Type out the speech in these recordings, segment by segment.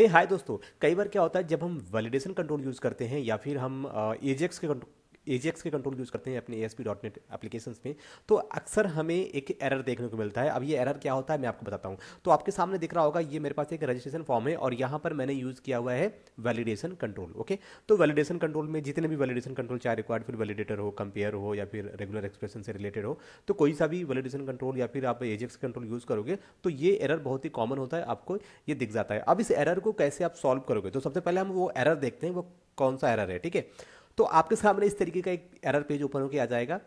हे hey, हाय दोस्तों कई बार क्या होता है जब हम वैलिडेशन कंट्रोल यूज़ करते हैं या फिर हम एजेक्स के एजीएक्स के कंट्रोल यूज़ करते हैं अपने ए एस एप्लीकेशन में तो अक्सर हमें एक एरर देखने को मिलता है अब ये एरर क्या होता है मैं आपको बताता हूँ तो आपके सामने दिख रहा होगा ये मेरे पास एक रजिस्ट्रेशन फॉर्म है और यहाँ पर मैंने यूज़ किया हुआ है वैलिडेशन कंट्रोल ओके तो वैलिडेशन कंट्रोल में जितने भी वैलिडेशन कंट्रोल चाहे रिक्वायर्ड फिर वैलिडेटर हो कंपेयर हो या फिर रेगुलर एक्सप्रेशन से रिलेटेड हो तो कोई सा भी वैलिडेशन कंट्रोल या फिर आप एजेक्स कंट्रोल यूज़ करोगे तो ये एरर बहुत ही कॉमन होता है आपको ये दिख जाता है अब इस एरर को कैसे आप सॉल्व करोगे तो सबसे पहले हम वो एरर देखते हैं वो कौन सा एरर है ठीक है तो आपके सामने इस तरीके का एक एरर पेज ओपन होकर आ जाएगा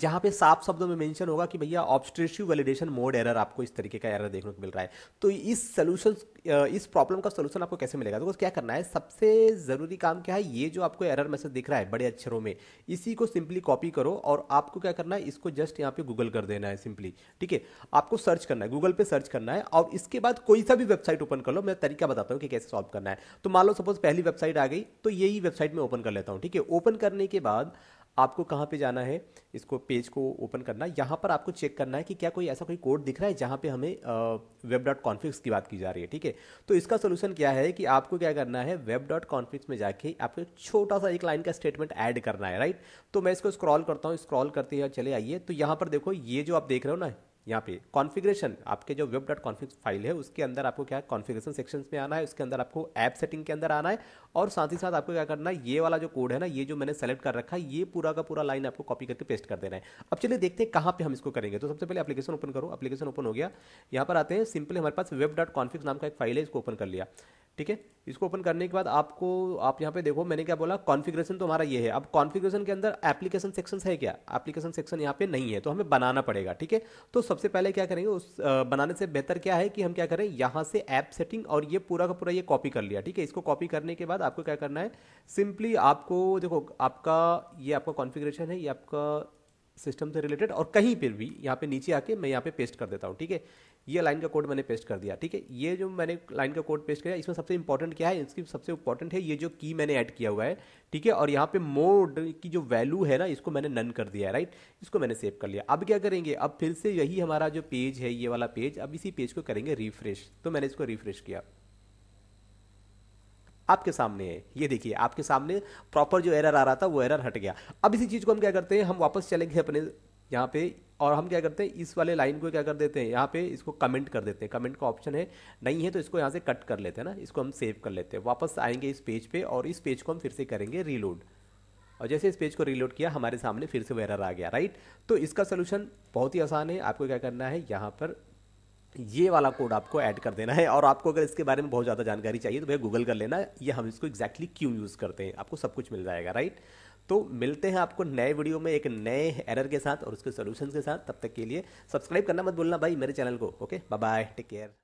जहाँ पे साफ शब्दों में मेंशन होगा कि भैया ऑब्स्ट्रेसिव वैलिडेशन मोड एरर आपको इस तरीके का एरर देखने को मिल रहा है तो इस सोल्यूशन इस प्रॉब्लम का सोल्यूशन आपको कैसे मिलेगा तो क्या करना है सबसे ज़रूरी काम क्या है ये जो आपको एरर मैसेज दिख रहा है बड़े अक्षरों में इसी को सिंपली कॉपी करो और आपको क्या करना है इसको जस्ट यहाँ पे गूगल कर देना है सिंपली ठीक है आपको सर्च करना है गूगल पे सर्च करना है और इसके बाद कोई सा भी वेबसाइट ओपन कर लो मैं तरीका बताता हूँ कि कैसे सॉल्व करना है तो मान लो सपोज पहली वेबसाइट आ गई तो यही वेबसाइट में ओपन कर लेता हूँ ठीक है ओपन करने के बाद आपको कहाँ पे जाना है इसको पेज को ओपन करना है यहाँ पर आपको चेक करना है कि क्या कोई ऐसा कोई कोड दिख रहा है जहाँ पे हमें वेब डॉट कॉन्फ्लिक्स की बात की जा रही है ठीक है तो इसका सोल्यूशन क्या है कि आपको क्या करना है वेब डॉट कॉन्फ्लिक्स में जाके आपको एक छोटा सा एक लाइन का स्टेटमेंट ऐड करना है राइट तो मैं इसको स्क्रॉल करता हूँ स्क्रॉल करते हुए चले आइए तो यहाँ पर देखो ये जो आप देख रहे हो ना यहाँ पे कॉन्फ़िगरेशन आपके जो वेब डॉट कॉन्फिग फाइल है उसके अंदर आपको क्या है कॉन्फ़िगरेशन सेक्शन में आना है उसके अंदर आपको ऐप सेटिंग के अंदर आना है और साथ ही साथ आपको क्या करना है ये वाला जो कोड है ना ये जो मैंने सेलेक्ट कर रखा है ये पूरा का पूरा लाइन आपको कॉपी करके पेस्ट कर देना है अब चलिए देखते हैं कहाँ पर हम इसको करेंगे तो सबसे पहले अपलीकेशन ओपन करो अपलीकेशन ओपन हो गया यहाँ पर आते हैं सिंपली हमारे पास वेब डॉट कॉन्फिक्स नाम का एक फाइल है इसको ओपन कर लिया ठीक है इसको ओपन करने के बाद आपको आप यहाँ पे देखो मैंने क्या बोला कॉन्फ़िगरेशन तो हमारा ये है अब कॉन्फ़िगरेशन के अंदर एप्लीकेशन सेक्शन है क्या एप्लीकेशन सेक्शन यहाँ पे नहीं है तो हमें बनाना पड़ेगा ठीक है तो सबसे पहले क्या करेंगे उस बनाने से बेहतर क्या है कि हम क्या करें यहाँ से ऐप सेटिंग और ये पूरा का पूरा ये कॉपी कर लिया ठीक है इसको कॉपी करने के बाद आपको क्या करना है सिंपली आपको देखो आपका ये आपका कॉन्फिग्रेशन है ये आपका सिस्टम से रिलेटेड और कहीं पर भी यहाँ पे नीचे आके मैं यहाँ पे पेस्ट कर देता हूँ ठीक है ये लाइन का कोड मैंने पेस्ट कर दिया ठीक है ये जो मैंने लाइन का कोड पेस्ट किया इसमें सबसे इंपॉर्टेंट क्या है इसकी सबसे इंपॉर्टेंट है ये जो की मैंने ऐड किया हुआ है ठीक है और यहाँ पे मोड की जो वैल्यू है ना इसको मैंने नन कर दिया है राइट इसको मैंने सेव कर लिया अब क्या करेंगे अब फिर से यही हमारा जो पेज है ये वाला पेज अब इसी पेज को करेंगे रिफ्रेश तो मैंने इसको रिफ्रेश किया आपके सामने है ये देखिए आपके सामने प्रॉपर जो एरर आ रहा था वो एरर हट गया अब इसी चीज़ को हम क्या करते हैं हम वापस चलेंगे अपने यहाँ पे और हम क्या करते हैं इस वाले लाइन को क्या कर देते हैं यहाँ पे इसको कमेंट कर देते हैं कमेंट का ऑप्शन है नहीं है तो इसको यहाँ से कट कर लेते हैं ना इसको हम सेव कर लेते हैं वापस आएंगे इस पेज पे और इस पेज को हम फिर से करेंगे रीलोड और जैसे इस पेज को रीलोड किया हमारे सामने फिर से वेरर आ गया राइट तो इसका सोल्यूशन बहुत ही आसान है आपको क्या करना है यहाँ पर ये वाला कोड आपको ऐड कर देना है और आपको अगर इसके बारे में बहुत ज़्यादा जानकारी चाहिए तो भैया गूगल कर लेना ये हम इसको एग्जैक्टली क्यों यूज़ करते हैं आपको सब कुछ मिल जाएगा राइट तो मिलते हैं आपको नए वीडियो में एक नए एरर के साथ और उसके सोल्यूशन के साथ तब तक के लिए सब्सक्राइब करना मत भूलना भाई मेरे चैनल को ओके बाय टेक केयर